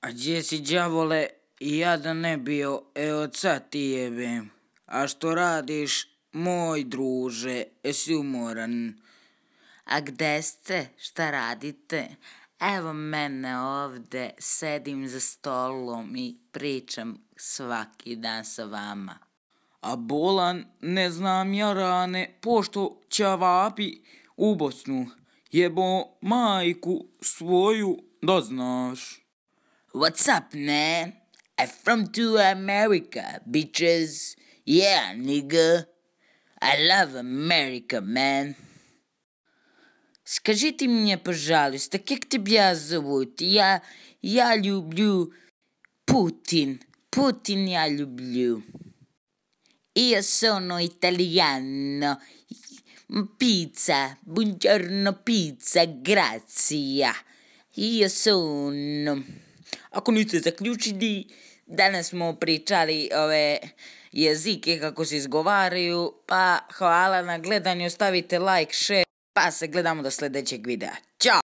A gdje si djavole i ja da ne bio, e od sad ti jebem. A što radiš, moj druže, jesi umoran. A gde ste, šta radite? Evo mene ovde, sedim za stolom i pričam svaki dan sa vama. A bolan, ne znam ja rane, pošto ćavapi u Bosnu. Jebo majku svoju doznaš. What's up, ne? I from to America, bitches. Yeah, nigga. I love America, man. Скажите мне, пожалуйста, как тебя зовут? Я, я люблю Путин. Путин я люблю. Io sono italiano. Pizza, buongiorno pizza, grazie. Io sono... Ako niste zaključili, danas smo pričali ove jezike kako se izgovaraju, pa hvala na gledanju, stavite like, share, pa se gledamo do sljedećeg videa. Ćao!